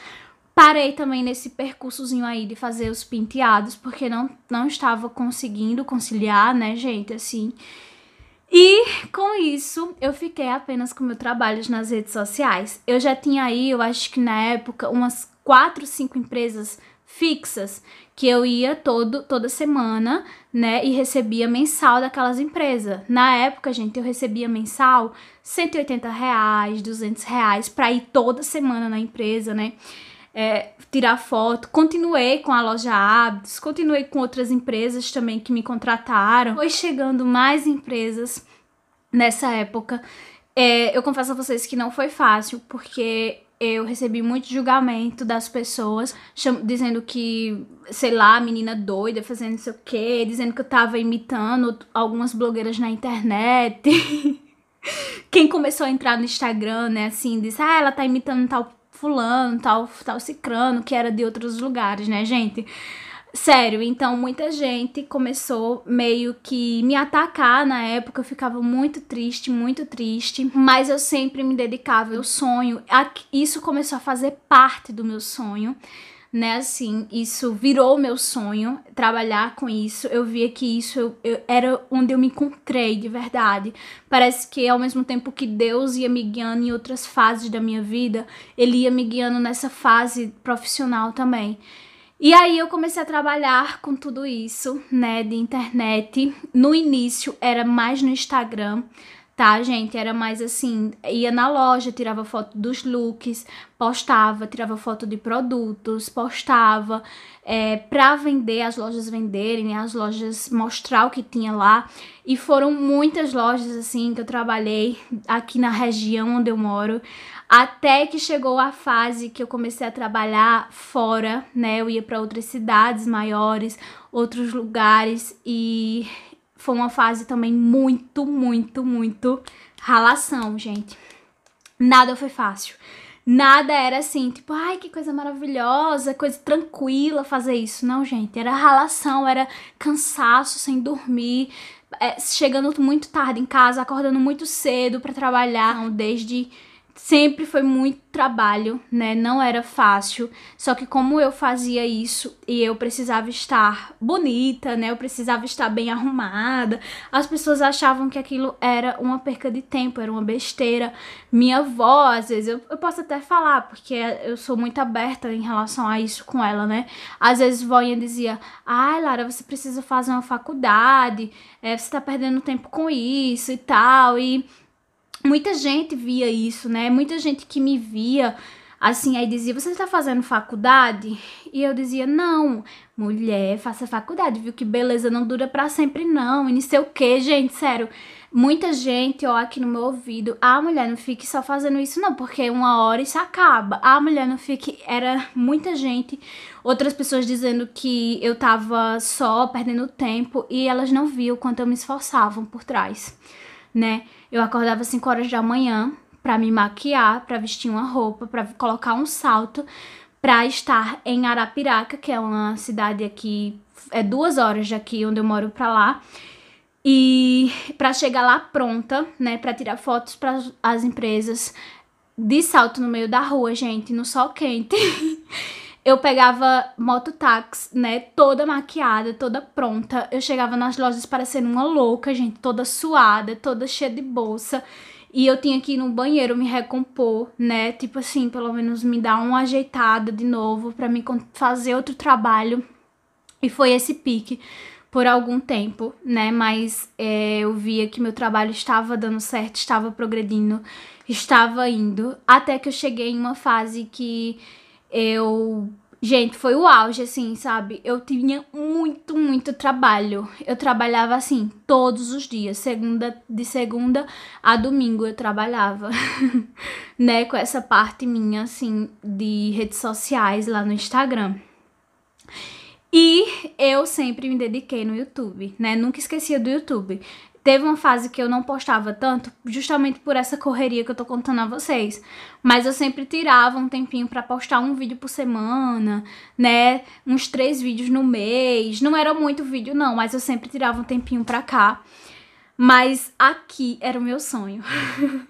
Parei também nesse percursozinho aí de fazer os penteados, porque não, não estava conseguindo conciliar, né, gente, assim. E com isso, eu fiquei apenas com meu trabalho nas redes sociais. Eu já tinha aí, eu acho que na época, umas 4, 5 empresas fixas que eu ia todo, toda semana, né, e recebia mensal daquelas empresas. Na época, gente, eu recebia mensal 180 reais, 200 reais pra ir toda semana na empresa, né é, tirar foto. Continuei com a loja Hábitos, continuei com outras empresas também que me contrataram. Foi chegando mais empresas nessa época. É, eu confesso a vocês que não foi fácil, porque eu recebi muito julgamento das pessoas, dizendo que, sei lá, menina doida, fazendo não sei o quê, dizendo que eu tava imitando algumas blogueiras na internet. *laughs* Quem começou a entrar no Instagram, né, assim, disse, ah, ela tá imitando tal fulano, tal, tal cicrano, que era de outros lugares, né, gente? Sério, então muita gente começou meio que me atacar na época, eu ficava muito triste, muito triste, mas eu sempre me dedicava ao sonho. Isso começou a fazer parte do meu sonho né? Assim, isso virou meu sonho, trabalhar com isso. Eu via que isso eu, eu, era onde eu me encontrei de verdade. Parece que ao mesmo tempo que Deus ia me guiando em outras fases da minha vida, Ele ia me guiando nessa fase profissional também. E aí eu comecei a trabalhar com tudo isso, né, de internet. No início era mais no Instagram, tá, gente? Era mais assim, ia na loja, tirava foto dos looks, postava, tirava foto de produtos, postava é, para vender, as lojas venderem, né? as lojas mostrar o que tinha lá. E foram muitas lojas assim que eu trabalhei aqui na região onde eu moro, até que chegou a fase que eu comecei a trabalhar fora, né? Eu ia para outras cidades maiores, outros lugares e foi uma fase também muito, muito, muito ralação, gente. Nada foi fácil. Nada era assim, tipo, ai, que coisa maravilhosa, coisa tranquila fazer isso. Não, gente, era ralação, era cansaço, sem dormir, é, chegando muito tarde em casa, acordando muito cedo para trabalhar. Então, desde sempre foi muito trabalho, né? Não era fácil. Só que como eu fazia isso e eu precisava estar bonita, né? Eu precisava estar bem arrumada. As pessoas achavam que aquilo era uma perca de tempo, era uma besteira. Minha avó, às vezes, eu, eu posso até falar, porque eu sou muito aberta em relação a isso com ela, né? Às vezes vóinha dizia, ai ah, Lara, você precisa fazer uma faculdade, é, você tá perdendo tempo com isso e tal. E muita gente via isso, né? Muita gente que me via assim, aí dizia: Você está fazendo faculdade? E eu dizia: Não, mulher, faça faculdade, viu? Que beleza não dura para sempre, não. E não sei o que, gente, sério. Muita gente, ó, aqui no meu ouvido: Ah, mulher, não fique só fazendo isso, não, porque uma hora isso acaba. Ah, mulher, não fique. Era muita gente. Outras pessoas dizendo que eu tava só perdendo tempo e elas não viam o quanto eu me esforçavam por trás, né? Eu acordava 5 horas da manhã para me maquiar, para vestir uma roupa, para colocar um salto, para estar em Arapiraca, que é uma cidade aqui, é duas horas daqui onde eu moro para lá. E para chegar lá pronta, né, para tirar fotos para as empresas de salto no meio da rua, gente, no sol quente. *laughs* Eu pegava mototáxi, né? Toda maquiada, toda pronta. Eu chegava nas lojas parecendo uma louca, gente, toda suada, toda cheia de bolsa. E eu tinha que ir no banheiro me recompor, né? Tipo assim, pelo menos me dar uma ajeitada de novo para me fazer outro trabalho. E foi esse pique por algum tempo, né? Mas é, eu via que meu trabalho estava dando certo, estava progredindo, estava indo, até que eu cheguei em uma fase que eu. Gente, foi o auge, assim, sabe? Eu tinha muito, muito trabalho. Eu trabalhava assim, todos os dias. segunda De segunda a domingo eu trabalhava, *laughs* né? Com essa parte minha, assim, de redes sociais lá no Instagram. E eu sempre me dediquei no YouTube, né? Nunca esquecia do YouTube. Teve uma fase que eu não postava tanto, justamente por essa correria que eu tô contando a vocês. Mas eu sempre tirava um tempinho para postar um vídeo por semana, né? Uns três vídeos no mês. Não era muito vídeo, não, mas eu sempre tirava um tempinho pra cá. Mas aqui era o meu sonho. *laughs*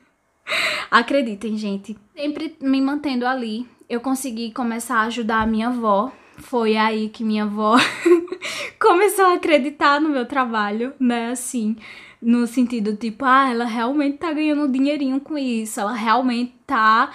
Acreditem, gente. Sempre me mantendo ali, eu consegui começar a ajudar a minha avó, foi aí que minha avó *laughs* começou a acreditar no meu trabalho, né? Assim, no sentido tipo, ah, ela realmente tá ganhando dinheirinho com isso, ela realmente tá,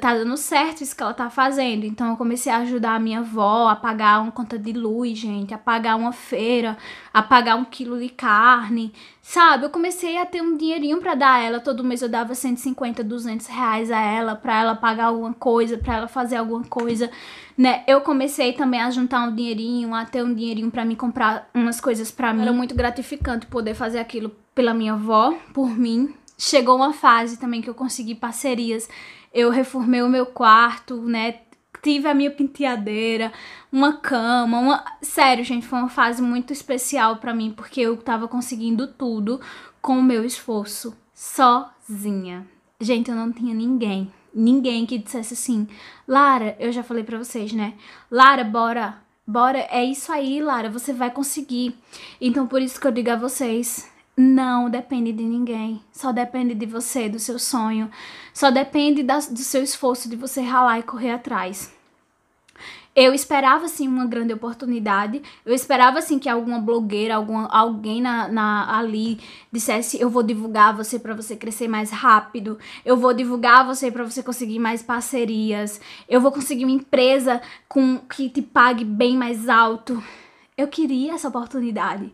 tá dando certo isso que ela tá fazendo. Então eu comecei a ajudar a minha avó a pagar uma conta de luz, gente, a pagar uma feira, a pagar um quilo de carne. Sabe, eu comecei a ter um dinheirinho para dar a ela. Todo mês eu dava 150, 200 reais a ela, pra ela pagar alguma coisa, pra ela fazer alguma coisa, né? Eu comecei também a juntar um dinheirinho, a ter um dinheirinho para me comprar umas coisas para mim. Era muito gratificante poder fazer aquilo pela minha avó, por mim. Chegou uma fase também que eu consegui parcerias. Eu reformei o meu quarto, né? tive a minha penteadeira, uma cama, uma. Sério, gente, foi uma fase muito especial para mim, porque eu tava conseguindo tudo com o meu esforço, sozinha. Gente, eu não tinha ninguém. Ninguém que dissesse assim, Lara, eu já falei pra vocês, né? Lara, bora, bora, é isso aí, Lara, você vai conseguir. Então, por isso que eu digo a vocês, não depende de ninguém. Só depende de você, do seu sonho. Só depende da, do seu esforço de você ralar e correr atrás. Eu esperava, assim, uma grande oportunidade. Eu esperava, assim, que alguma blogueira, algum alguém na, na, ali dissesse: Eu vou divulgar você para você crescer mais rápido. Eu vou divulgar você para você conseguir mais parcerias. Eu vou conseguir uma empresa com que te pague bem mais alto. Eu queria essa oportunidade.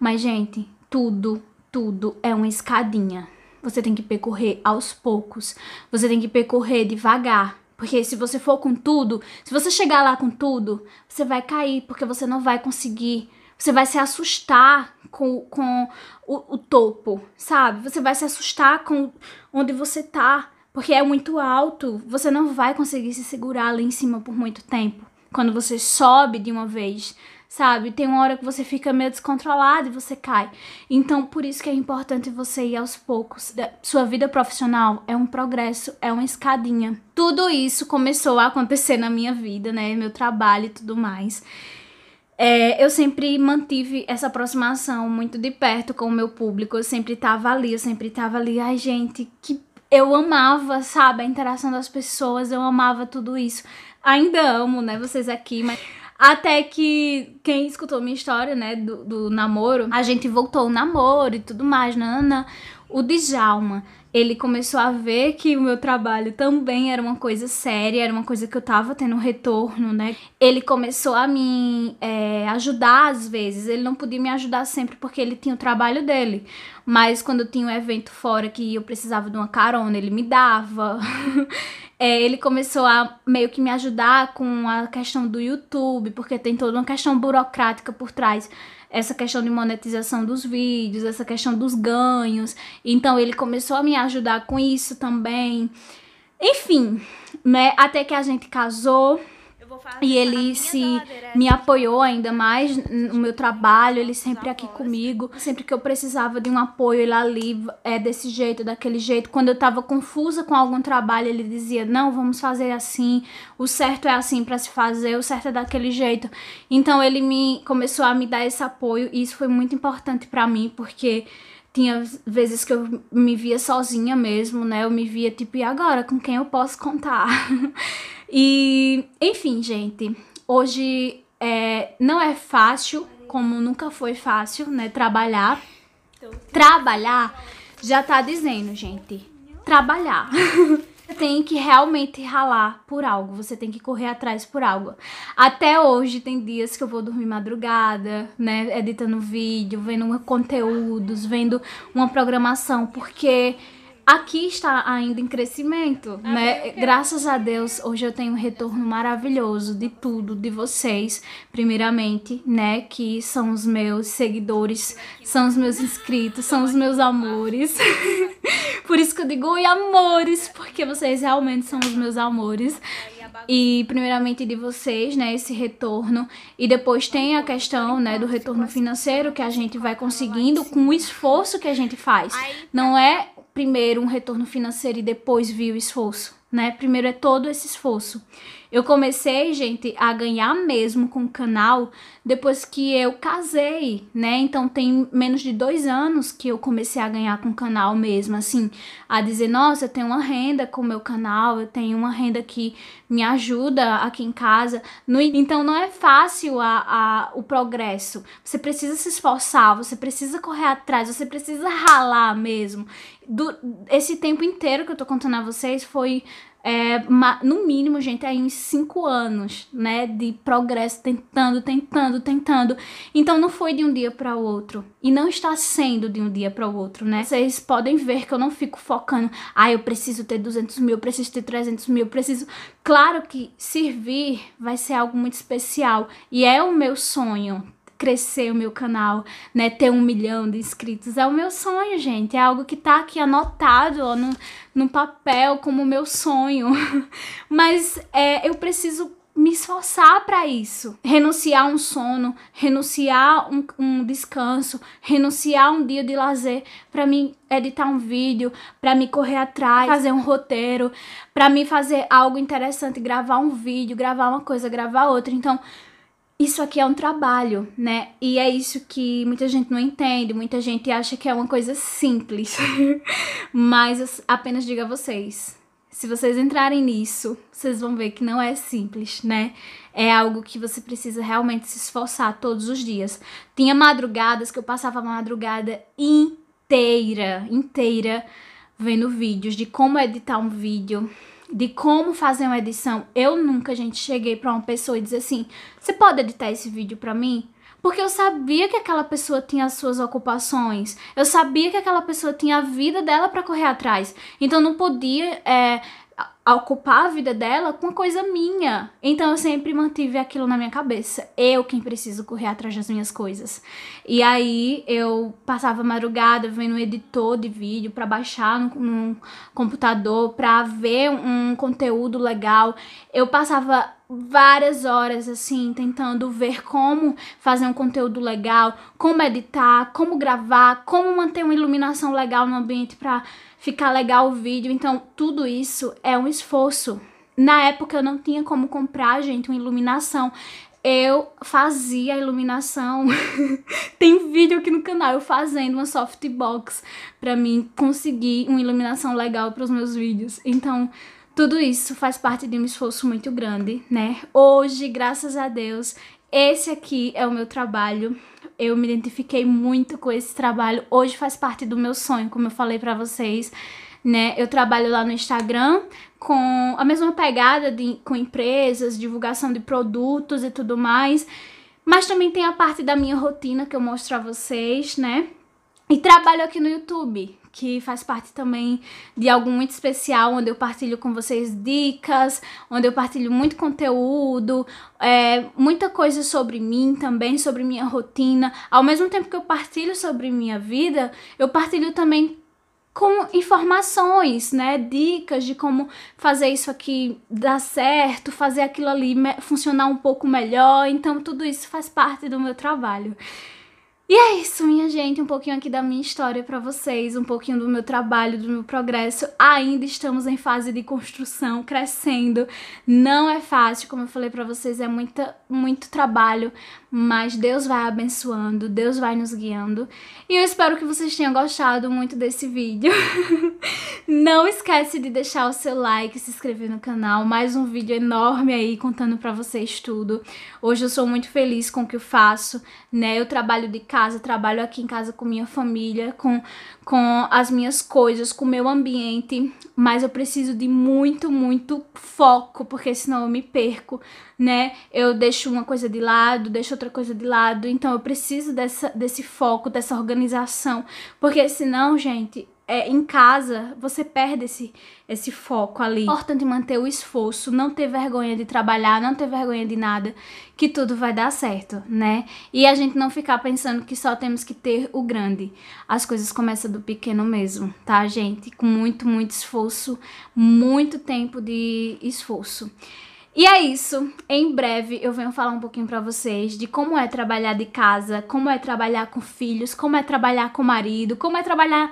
Mas, gente, tudo, tudo é uma escadinha. Você tem que percorrer aos poucos, você tem que percorrer devagar. Porque se você for com tudo, se você chegar lá com tudo, você vai cair, porque você não vai conseguir. Você vai se assustar com, com o, o topo, sabe? Você vai se assustar com onde você tá, porque é muito alto. Você não vai conseguir se segurar ali em cima por muito tempo. Quando você sobe de uma vez, sabe? Tem uma hora que você fica meio descontrolado e você cai. Então, por isso que é importante você ir aos poucos. Sua vida profissional é um progresso, é uma escadinha. Tudo isso começou a acontecer na minha vida, né? Meu trabalho e tudo mais. É, eu sempre mantive essa aproximação muito de perto com o meu público. Eu sempre tava ali, eu sempre tava ali. Ai, gente, que eu amava, sabe, a interação das pessoas, eu amava tudo isso. Ainda amo, né, vocês aqui, mas até que quem escutou minha história, né, do, do namoro, a gente voltou o namoro e tudo mais, nana. O Djalma ele começou a ver que o meu trabalho também era uma coisa séria, era uma coisa que eu tava tendo um retorno, né? Ele começou a me é, ajudar às vezes, ele não podia me ajudar sempre porque ele tinha o trabalho dele, mas quando eu tinha um evento fora que eu precisava de uma carona, ele me dava. *laughs* é, ele começou a meio que me ajudar com a questão do YouTube, porque tem toda uma questão burocrática por trás essa questão de monetização dos vídeos, essa questão dos ganhos. Então ele começou a me ajudar com isso também. Enfim, né? Até que a gente casou. E ele se é me tipo apoiou ainda mais tipo, no meu trabalho, ele sempre aqui né? comigo. Sempre que eu precisava de um apoio, ele ali é desse jeito, daquele jeito. Quando eu estava confusa com algum trabalho, ele dizia: "Não, vamos fazer assim. O certo é assim para se fazer, o certo é daquele jeito". Então ele me começou a me dar esse apoio e isso foi muito importante para mim, porque tinha vezes que eu me via sozinha mesmo, né? Eu me via tipo, e agora? Com quem eu posso contar? *laughs* E, enfim, gente, hoje é, não é fácil, como nunca foi fácil, né? Trabalhar. Trabalhar já tá dizendo, gente. Trabalhar. *laughs* tem que realmente ralar por algo, você tem que correr atrás por algo. Até hoje tem dias que eu vou dormir madrugada, né, editando vídeo, vendo conteúdos, vendo uma programação, porque aqui está ainda em crescimento, ah, né? Graças a Deus, hoje eu tenho um retorno maravilhoso de tudo, de vocês, primeiramente, né? Que são os meus seguidores, são os meus inscritos, são os meus amores. *laughs* Por isso que eu digo, e amores, porque vocês realmente são os meus amores. E primeiramente de vocês, né, esse retorno. E depois tem a questão, né, do retorno financeiro que a gente vai conseguindo com o esforço que a gente faz. Tá. Não é primeiro um retorno financeiro e depois vir o esforço, né? Primeiro é todo esse esforço. Eu comecei, gente, a ganhar mesmo com o canal depois que eu casei, né? Então tem menos de dois anos que eu comecei a ganhar com o canal mesmo, assim, a dizer, nossa, eu tenho uma renda com o meu canal, eu tenho uma renda que me ajuda aqui em casa. No, então não é fácil a, a, o progresso. Você precisa se esforçar, você precisa correr atrás, você precisa ralar mesmo. Do, esse tempo inteiro que eu tô contando a vocês foi é, no mínimo, gente, aí é uns cinco anos, né, de progresso, tentando, tentando, tentando. Então não foi de um dia para o outro e não está sendo de um dia para o outro, né? Vocês podem ver que eu não fico focando, ah, eu preciso ter 200 mil, preciso ter 300 mil, preciso. Claro que servir vai ser algo muito especial e é o meu sonho crescer o meu canal, né? Ter um milhão de inscritos. É o meu sonho, gente. É algo que tá aqui anotado ó, no, no papel como meu sonho. *laughs* Mas é, eu preciso me esforçar para isso. Renunciar um sono, renunciar um, um, descanso, renunciar um dia de lazer para mim editar um vídeo, para me correr atrás, fazer um roteiro, para me fazer algo interessante, gravar um vídeo, gravar uma coisa, gravar outra. Então, isso aqui é um trabalho, né? E é isso que muita gente não entende, muita gente acha que é uma coisa simples. *laughs* Mas apenas digo a vocês, se vocês entrarem nisso, vocês vão ver que não é simples, né? É algo que você precisa realmente se esforçar todos os dias. Tinha madrugadas que eu passava a madrugada inteira, inteira vendo vídeos de como editar um vídeo, de como fazer uma edição. Eu nunca, gente, cheguei para uma pessoa e dizer assim: "Você pode editar esse vídeo para mim?" Porque eu sabia que aquela pessoa tinha as suas ocupações, eu sabia que aquela pessoa tinha a vida dela para correr atrás. Então não podia é, a ocupar a vida dela com coisa minha. Então eu sempre mantive aquilo na minha cabeça. Eu quem preciso correr atrás das minhas coisas. E aí eu passava madrugada vendo um editor de vídeo para baixar no, no computador, para ver um conteúdo legal. Eu passava várias horas assim tentando ver como fazer um conteúdo legal, como editar, como gravar, como manter uma iluminação legal no ambiente para ficar legal o vídeo. Então, tudo isso é um esforço. Na época eu não tinha como comprar, gente, uma iluminação. Eu fazia a iluminação. *laughs* Tem vídeo aqui no canal eu fazendo uma softbox para mim conseguir uma iluminação legal para os meus vídeos. Então, tudo isso faz parte de um esforço muito grande, né? Hoje, graças a Deus, esse aqui é o meu trabalho. Eu me identifiquei muito com esse trabalho. Hoje faz parte do meu sonho, como eu falei para vocês né? Eu trabalho lá no Instagram com a mesma pegada de, com empresas, divulgação de produtos e tudo mais. Mas também tem a parte da minha rotina que eu mostro a vocês, né? E trabalho aqui no YouTube, que faz parte também de algo muito especial, onde eu partilho com vocês dicas, onde eu partilho muito conteúdo, é, muita coisa sobre mim também, sobre minha rotina. Ao mesmo tempo que eu partilho sobre minha vida, eu partilho também com informações, né, dicas de como fazer isso aqui dar certo, fazer aquilo ali funcionar um pouco melhor. Então tudo isso faz parte do meu trabalho. E é isso, minha gente, um pouquinho aqui da minha história para vocês, um pouquinho do meu trabalho, do meu progresso. Ainda estamos em fase de construção, crescendo. Não é fácil, como eu falei para vocês, é muita, muito trabalho, mas Deus vai abençoando, Deus vai nos guiando. E eu espero que vocês tenham gostado muito desse vídeo. *laughs* Não esquece de deixar o seu like, se inscrever no canal. Mais um vídeo enorme aí contando pra vocês tudo. Hoje eu sou muito feliz com o que eu faço, né? Eu trabalho de casa, trabalho aqui em casa com minha família, com, com as minhas coisas, com o meu ambiente. Mas eu preciso de muito, muito foco, porque senão eu me perco, né? Eu deixo uma coisa de lado, deixo outra coisa de lado. Então eu preciso dessa, desse foco, dessa organização. Porque senão, gente, é, em casa, você perde esse, esse foco ali. É importante manter o esforço, não ter vergonha de trabalhar, não ter vergonha de nada, que tudo vai dar certo, né? E a gente não ficar pensando que só temos que ter o grande. As coisas começam do pequeno mesmo, tá, gente? Com muito, muito esforço, muito tempo de esforço. E é isso. Em breve eu venho falar um pouquinho para vocês de como é trabalhar de casa, como é trabalhar com filhos, como é trabalhar com marido, como é trabalhar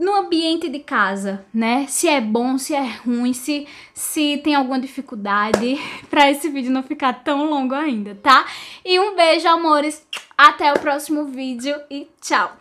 no ambiente de casa, né? Se é bom, se é ruim, se, se tem alguma dificuldade, *laughs* para esse vídeo não ficar tão longo ainda, tá? E um beijo, amores. Até o próximo vídeo e tchau!